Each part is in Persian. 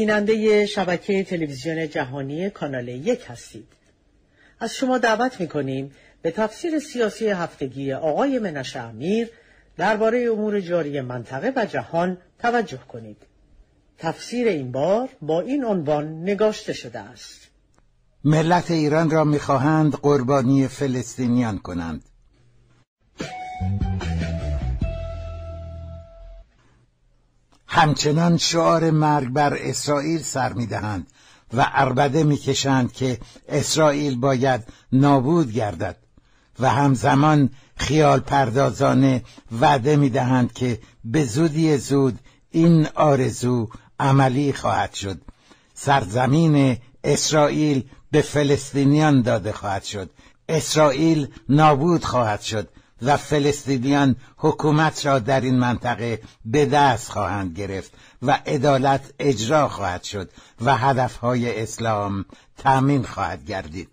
بیننده شبکه تلویزیون جهانی کانال یک هستید. از شما دعوت کنیم به تفسیر سیاسی هفتگی آقای منش امیر درباره امور جاری منطقه و جهان توجه کنید. تفسیر این بار با این عنوان نگاشته شده است. ملت ایران را میخواهند قربانی فلسطینیان کنند. همچنان شعار مرگ بر اسرائیل سر میدهند و اربده میکشند که اسرائیل باید نابود گردد و همزمان خیال پردازانه وعده میدهند که به زودی زود این آرزو عملی خواهد شد سرزمین اسرائیل به فلسطینیان داده خواهد شد اسرائیل نابود خواهد شد و فلسطینیان حکومت را در این منطقه به دست خواهند گرفت و عدالت اجرا خواهد شد و هدفهای اسلام تامین خواهد گردید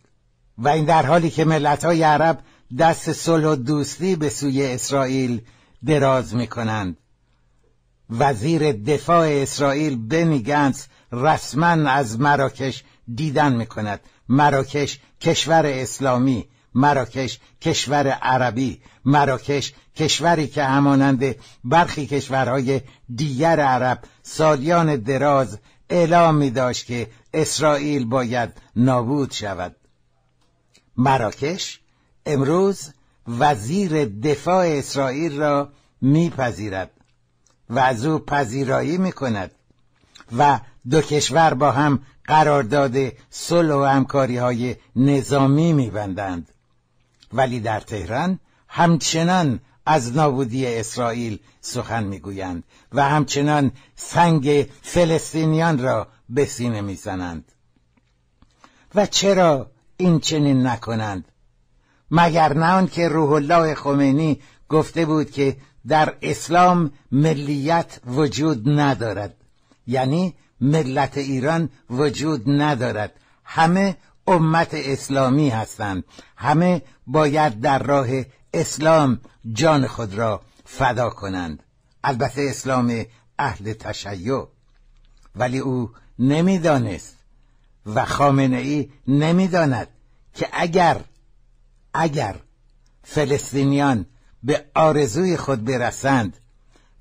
و این در حالی که ملتهای عرب دست صلح و دوستی به سوی اسرائیل دراز می کنند وزیر دفاع اسرائیل بنی گنس رسما از مراکش دیدن می کند مراکش کشور اسلامی مراکش کشور عربی مراکش کشوری که همانند برخی کشورهای دیگر عرب سالیان دراز اعلام می داشت که اسرائیل باید نابود شود مراکش امروز وزیر دفاع اسرائیل را میپذیرد و از او پذیرایی می کند و دو کشور با هم قرارداد صلح و همکاری های نظامی بندند ولی در تهران همچنان از نابودی اسرائیل سخن میگویند و همچنان سنگ فلسطینیان را به سینه میزنند و چرا این چنین نکنند مگر نه که روح الله خمینی گفته بود که در اسلام ملیت وجود ندارد یعنی ملت ایران وجود ندارد همه امت اسلامی هستند همه باید در راه اسلام جان خود را فدا کنند البته اسلام اهل تشیع ولی او نمیدانست و خامنه ای نمیداند که اگر اگر فلسطینیان به آرزوی خود برسند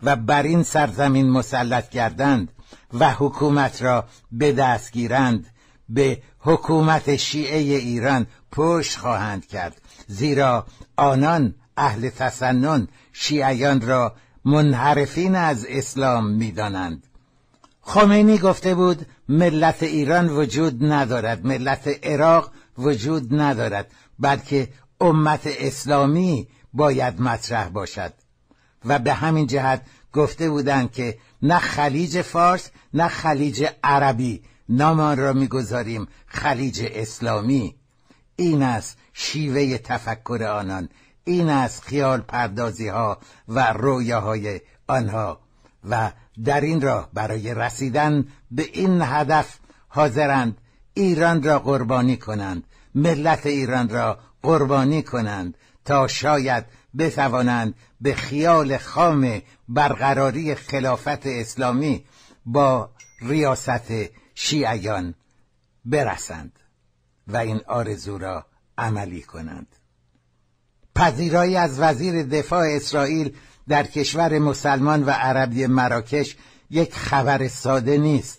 و بر این سرزمین مسلط گردند و حکومت را به دست گیرند به حکومت شیعه ایران پشت خواهند کرد زیرا آنان اهل تسنن شیعیان را منحرفین از اسلام میدانند خمینی گفته بود ملت ایران وجود ندارد ملت عراق وجود ندارد بلکه امت اسلامی باید مطرح باشد و به همین جهت گفته بودند که نه خلیج فارس نه خلیج عربی نامان را میگذاریم خلیج اسلامی این است شیوه تفکر آنان این است خیال پردازی ها و رویاهای آنها و در این راه برای رسیدن به این هدف حاضرند ایران را قربانی کنند ملت ایران را قربانی کنند تا شاید بتوانند به خیال خام برقراری خلافت اسلامی با ریاست شیعیان برسند و این آرزو را عملی کنند پذیرایی از وزیر دفاع اسرائیل در کشور مسلمان و عربی مراکش یک خبر ساده نیست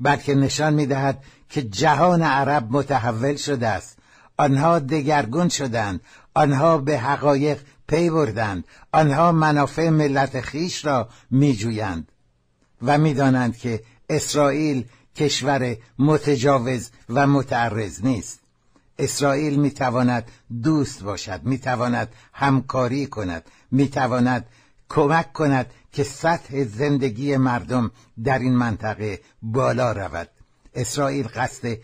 بلکه نشان میدهد که جهان عرب متحول شده است آنها دگرگون شدند آنها به حقایق پی بردند آنها منافع ملت خیش را جویند و میدانند که اسرائیل کشور متجاوز و متعرض نیست اسرائیل میتواند دوست باشد میتواند همکاری کند میتواند کمک کند که سطح زندگی مردم در این منطقه بالا رود اسرائیل قصد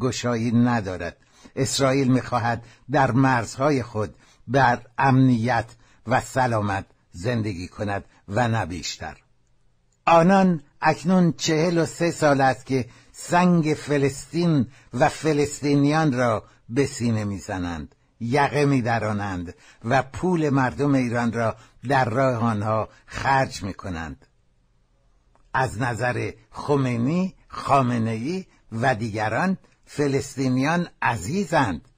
گشایی ندارد اسرائیل میخواهد در مرزهای خود بر امنیت و سلامت زندگی کند و نبیشتر بیشتر آنان اکنون چهل و سه سال است که سنگ فلسطین و فلسطینیان را به سینه میزنند یقه میدرانند و پول مردم ایران را در راه آنها خرج میکنند از نظر خمینی خامنه ای و دیگران فلسطینیان عزیزند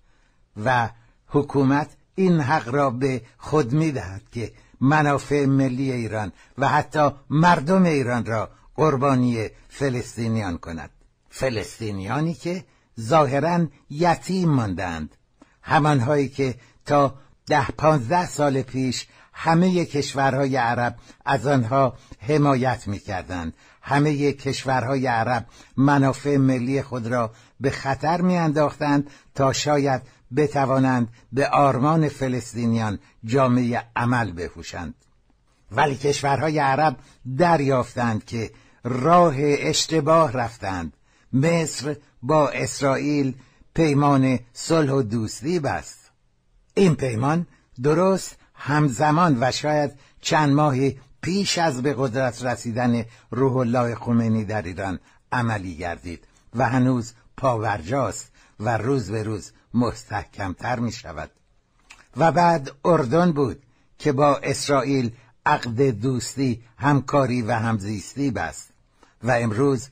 و حکومت این حق را به خود میدهد که منافع ملی ایران و حتی مردم ایران را قربانی فلسطینیان کند فلسطینیانی که ظاهرا یتیم ماندند همانهایی که تا ده پانزده سال پیش همه کشورهای عرب از آنها حمایت میکردند همه کشورهای عرب منافع ملی خود را به خطر میانداختند تا شاید بتوانند به آرمان فلسطینیان جامعه عمل بپوشند ولی کشورهای عرب دریافتند که راه اشتباه رفتند مصر با اسرائیل پیمان صلح و دوستی بست این پیمان درست همزمان و شاید چند ماهی پیش از به قدرت رسیدن روح الله خمینی در ایران عملی گردید و هنوز پاورجاست و روز به روز مستحکمتر می شود و بعد اردن بود که با اسرائیل عقد دوستی همکاری و همزیستی بست و امروز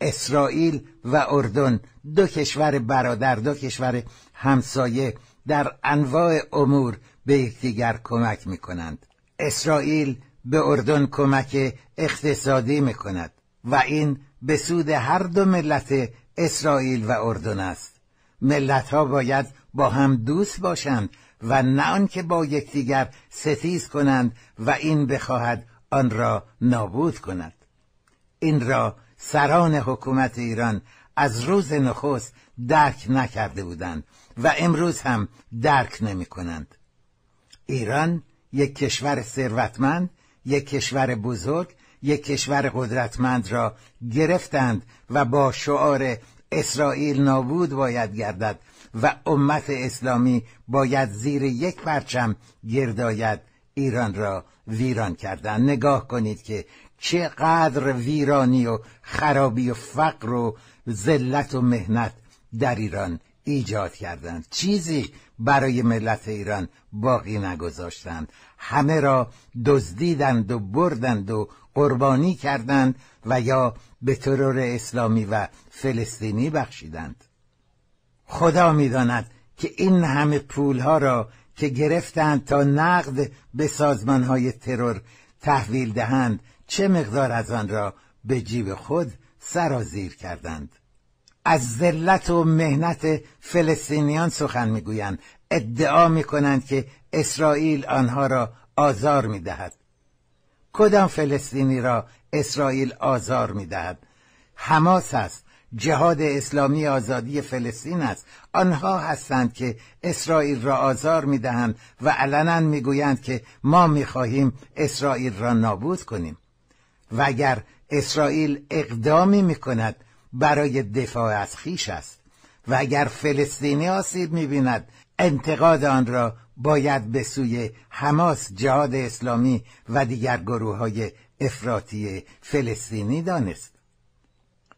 اسرائیل و اردن دو کشور برادر دو کشور همسایه در انواع امور به یکدیگر کمک می کنند اسرائیل به اردن کمک اقتصادی می کند و این به سود هر دو ملت اسرائیل و اردن است ملت ها باید با هم دوست باشند و نه آنکه با یکدیگر ستیز کنند و این بخواهد آن را نابود کند این را سران حکومت ایران از روز نخست درک نکرده بودند و امروز هم درک نمی کنند. ایران یک کشور ثروتمند، یک کشور بزرگ، یک کشور قدرتمند را گرفتند و با شعار اسرائیل نابود باید گردد و امت اسلامی باید زیر یک پرچم گرداید ایران را ویران کردن نگاه کنید که چقدر ویرانی و خرابی و فقر و ذلت و مهنت در ایران ایجاد کردند چیزی برای ملت ایران باقی نگذاشتند همه را دزدیدند و بردند و قربانی کردند و یا به ترور اسلامی و فلسطینی بخشیدند خدا میداند که این همه پولها را که گرفتند تا نقد به سازمانهای ترور تحویل دهند چه مقدار از آن را به جیب خود سرازیر کردند از ذلت و مهنت فلسطینیان سخن میگویند ادعا میکنند که اسرائیل آنها را آزار میدهد کدام فلسطینی را اسرائیل آزار میدهد حماس است جهاد اسلامی آزادی فلسطین است آنها هستند که اسرائیل را آزار میدهند و علنا میگویند که ما خواهیم اسرائیل را نابود کنیم و اگر اسرائیل اقدامی کند برای دفاع از خیش است و اگر فلسطینی آسیب میبیند انتقاد آن را باید به سوی حماس جهاد اسلامی و دیگر گروه های افراطی فلسطینی دانست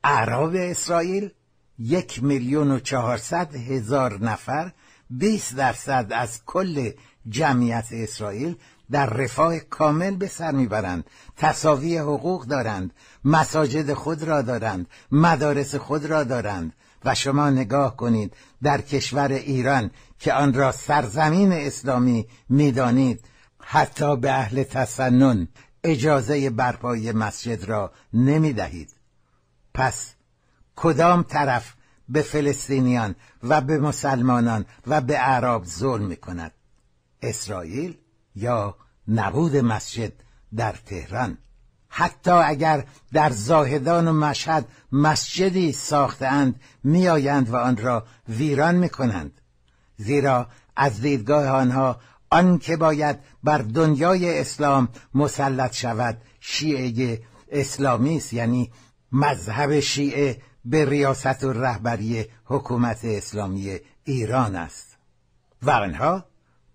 اعراب اسرائیل یک میلیون و چهارصد هزار نفر 20 درصد از کل جمعیت اسرائیل در رفاه کامل به سر میبرند تصاوی حقوق دارند مساجد خود را دارند مدارس خود را دارند و شما نگاه کنید در کشور ایران که آن را سرزمین اسلامی میدانید حتی به اهل تسنن اجازه برپای مسجد را نمی دهید. پس کدام طرف به فلسطینیان و به مسلمانان و به عرب ظلم می کند؟ اسرائیل یا نبود مسجد در تهران؟ حتی اگر در زاهدان و مشهد مسجدی ساختند میآیند و آن را ویران می کنند. زیرا از دیدگاه آنها آن که باید بر دنیای اسلام مسلط شود شیعه اسلامی است یعنی مذهب شیعه به ریاست و رهبری حکومت اسلامی ایران است و آنها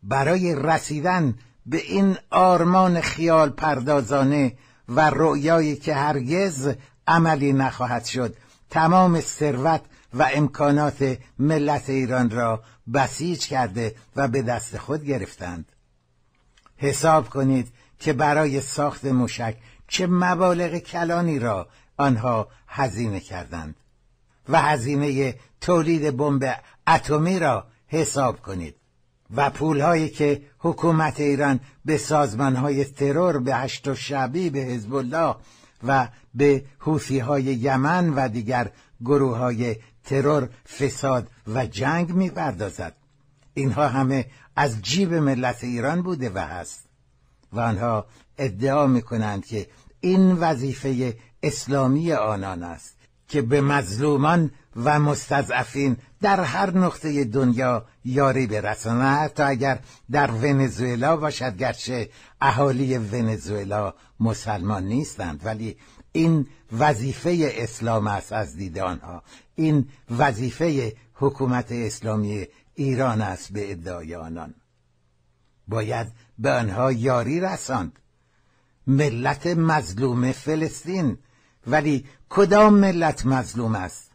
برای رسیدن به این آرمان خیال پردازانه و رؤیایی که هرگز عملی نخواهد شد تمام ثروت و امکانات ملت ایران را بسیج کرده و به دست خود گرفتند حساب کنید که برای ساخت موشک چه مبالغ کلانی را آنها هزینه کردند و هزینه تولید بمب اتمی را حساب کنید و پولهایی که حکومت ایران به سازمانهای ترور به هشت و شبی به حزب الله و به حوثی های یمن و دیگر گروه های ترور فساد و جنگ میپردازد اینها همه از جیب ملت ایران بوده و هست و آنها ادعا میکنند که این وظیفه اسلامی آنان است که به مظلومان و مستضعفین در هر نقطه دنیا یاری برساند حتی اگر در ونزوئلا باشد گرچه اهالی ونزوئلا مسلمان نیستند ولی این وظیفه اسلام است از دید آنها این وظیفه حکومت اسلامی ایران است به ادعای آنان باید به آنها یاری رساند ملت مظلوم فلسطین ولی کدام ملت مظلوم است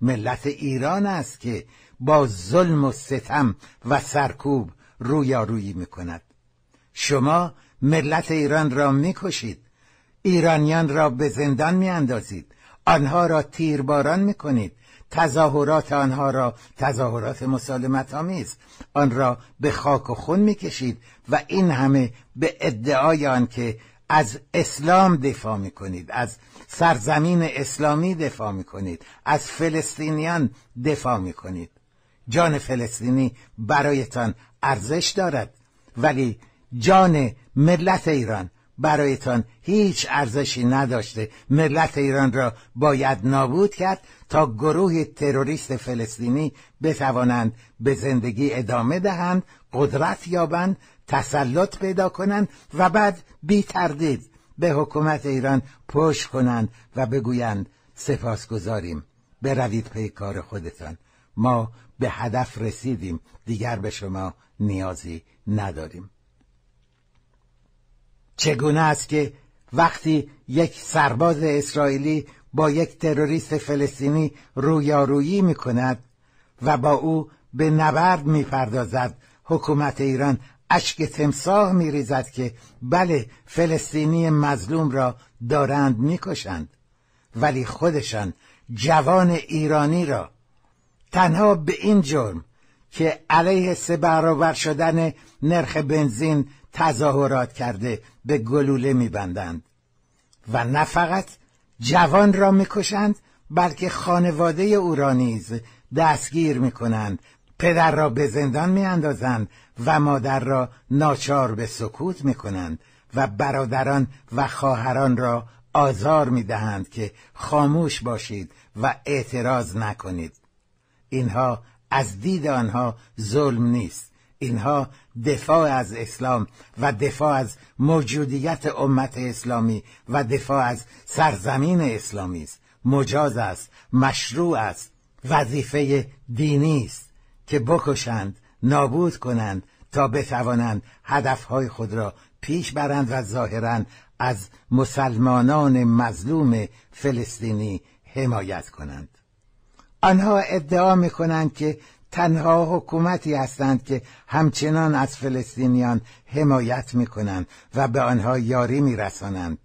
ملت ایران است که با ظلم و ستم و سرکوب رویارویی میکند شما ملت ایران را میکشید ایرانیان را به زندان می اندازید آنها را تیرباران می کنید تظاهرات آنها را تظاهرات مسالمت آمیز آن را به خاک و خون می کشید و این همه به ادعای آن که از اسلام دفاع می کنید از سرزمین اسلامی دفاع می کنید از فلسطینیان دفاع می کنید جان فلسطینی برایتان ارزش دارد ولی جان ملت ایران برایتان هیچ ارزشی نداشته ملت ایران را باید نابود کرد تا گروه تروریست فلسطینی بتوانند به زندگی ادامه دهند قدرت یابند تسلط پیدا کنند و بعد بی تردید به حکومت ایران پشت کنند و بگویند گذاریم بروید پی کار خودتان ما به هدف رسیدیم دیگر به شما نیازی نداریم چگونه است که وقتی یک سرباز اسرائیلی با یک تروریست فلسطینی رویارویی می کند و با او به نبرد می پردازد حکومت ایران اشک تمساه می ریزد که بله فلسطینی مظلوم را دارند می کشند ولی خودشان جوان ایرانی را تنها به این جرم که علیه سه برابر شدن نرخ بنزین تظاهرات کرده به گلوله میبندند و نه فقط جوان را میکشند بلکه خانواده او را نیز دستگیر میکنند پدر را به زندان میاندازند و مادر را ناچار به سکوت میکنند و برادران و خواهران را آزار میدهند که خاموش باشید و اعتراض نکنید اینها از دید آنها ظلم نیست اینها دفاع از اسلام و دفاع از موجودیت امت اسلامی و دفاع از سرزمین اسلامی است مجاز است مشروع است وظیفه دینی است که بکشند نابود کنند تا بتوانند هدفهای خود را پیش برند و ظاهرا از مسلمانان مظلوم فلسطینی حمایت کنند آنها ادعا می کنند که تنها حکومتی هستند که همچنان از فلسطینیان حمایت می کنند و به آنها یاری می رسانند.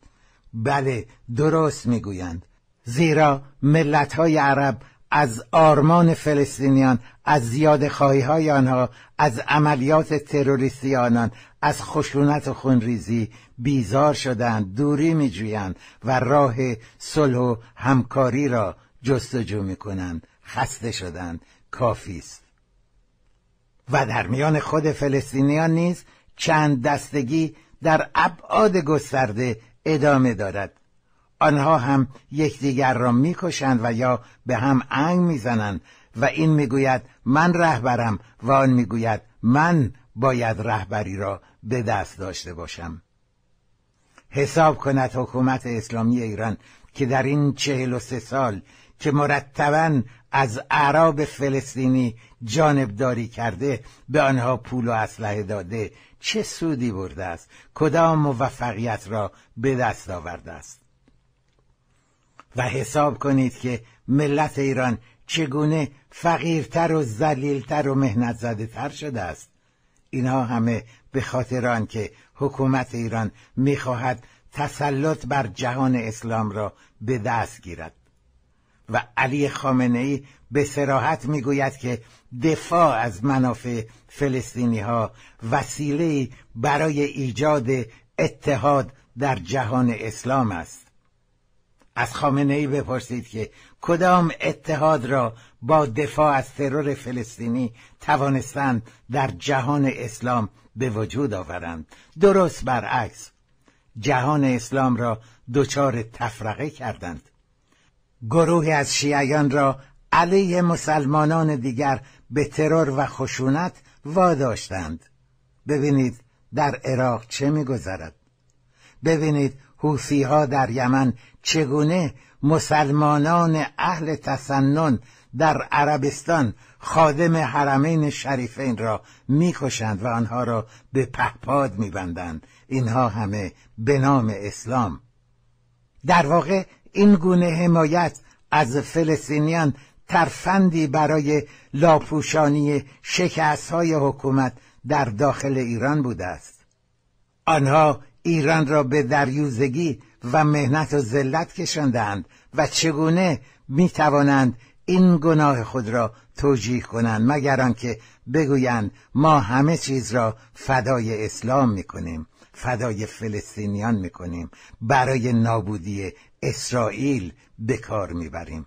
بله درست می گویند. زیرا ملت های عرب از آرمان فلسطینیان از زیاد خواهی های آنها از عملیات تروریستی آنان از خشونت و خونریزی بیزار شدند دوری میجویند و راه صلح و همکاری را جستجو میکنند خسته شدند کافی است و در میان خود فلسطینیان نیز چند دستگی در ابعاد گسترده ادامه دارد آنها هم یکدیگر را میکشند و یا به هم انگ میزنند و این میگوید من رهبرم و آن میگوید من باید رهبری را به دست داشته باشم حساب کند حکومت اسلامی ایران که در این چهل و سه سال که مرتبا از عرب فلسطینی جانبداری کرده به آنها پول و اسلحه داده چه سودی برده است کدام موفقیت را به دست آورده است و حساب کنید که ملت ایران چگونه فقیرتر و ذلیلتر و مهنت زده تر شده است اینها همه به خاطر که حکومت ایران میخواهد تسلط بر جهان اسلام را به دست گیرد و علی خامنه ای به سراحت میگوید که دفاع از منافع فلسطینی ها وسیله برای ایجاد اتحاد در جهان اسلام است از خامنه ای بپرسید که کدام اتحاد را با دفاع از ترور فلسطینی توانستند در جهان اسلام به وجود آورند درست برعکس جهان اسلام را دچار تفرقه کردند گروهی از شیعیان را علیه مسلمانان دیگر به ترور و خشونت واداشتند ببینید در عراق چه میگذرد ببینید حوثی ها در یمن چگونه مسلمانان اهل تسنن در عربستان خادم حرمین شریفین را میکشند و آنها را به پهپاد میبندند اینها همه به نام اسلام در واقع این گونه حمایت از فلسطینیان ترفندی برای لاپوشانی شکست های حکومت در داخل ایران بوده است آنها ایران را به دریوزگی و مهنت و ذلت کشندند و چگونه می توانند این گناه خود را توجیه کنند مگر آنکه بگویند ما همه چیز را فدای اسلام می کنیم فدای فلسطینیان می برای نابودی اسرائیل به کار میبریم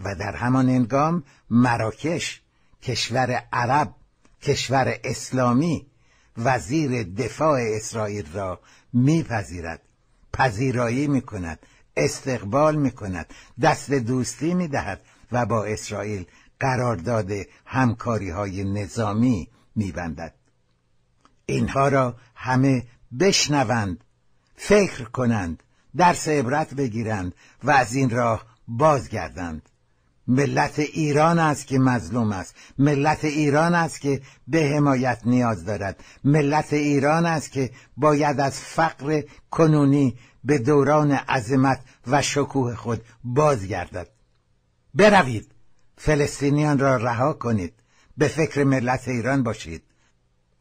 و در همان انگام مراکش کشور عرب کشور اسلامی وزیر دفاع اسرائیل را میپذیرد پذیرایی میکند استقبال میکند دست دوستی میدهد و با اسرائیل قرارداد همکاری های نظامی میبندد اینها را همه بشنوند فکر کنند درس عبرت بگیرند و از این راه بازگردند ملت ایران است که مظلوم است ملت ایران است که به حمایت نیاز دارد ملت ایران است که باید از فقر کنونی به دوران عظمت و شکوه خود بازگردد بروید فلسطینیان را رها کنید به فکر ملت ایران باشید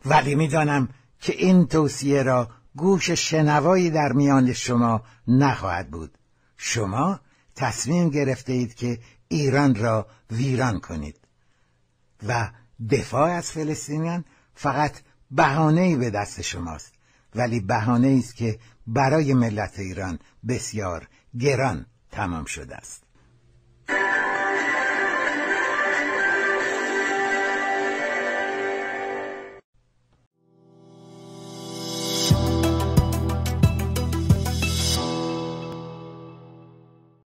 ولی میدانم که این توصیه را گوش شنوایی در میان شما نخواهد بود شما تصمیم گرفته اید که ایران را ویران کنید و دفاع از فلسطینیان فقط ای به دست شماست ولی بهانه ای است که برای ملت ایران بسیار گران تمام شده است